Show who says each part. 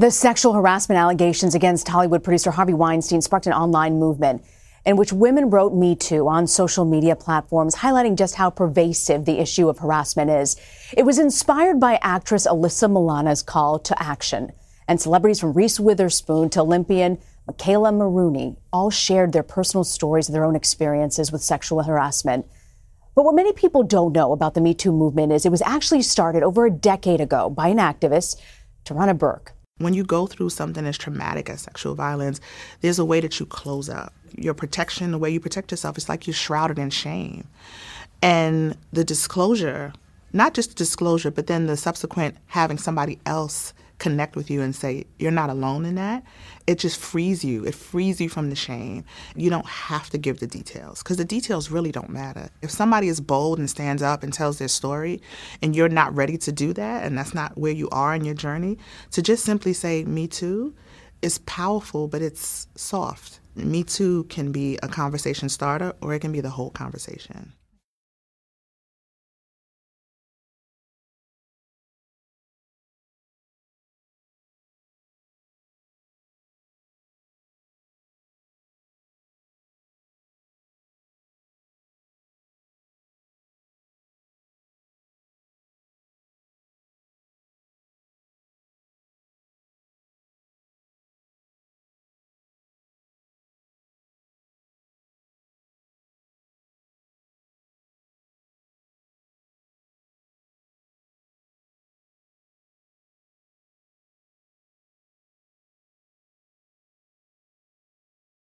Speaker 1: The sexual harassment allegations against Hollywood producer Harvey Weinstein sparked an online movement in which women wrote Me Too on social media platforms, highlighting just how pervasive the issue of harassment is. It was inspired by actress Alyssa Milano's call to action, and celebrities from Reese Witherspoon to Olympian Michaela Maroney all shared their personal stories of their own experiences with sexual harassment. But what many people don't know about the Me Too movement is it was actually started over a decade ago by an
Speaker 2: activist, Tarana Burke. When you go through something as traumatic as sexual violence, there's a way that you close up. Your protection, the way you protect yourself, it's like you're shrouded in shame. And the disclosure, not just the disclosure, but then the subsequent having somebody else connect with you and say, you're not alone in that, it just frees you. It frees you from the shame. You don't have to give the details because the details really don't matter. If somebody is bold and stands up and tells their story and you're not ready to do that and that's not where you are in your journey, to just simply say, me too, is powerful, but it's soft. Me too can be a conversation starter or it can be the whole conversation.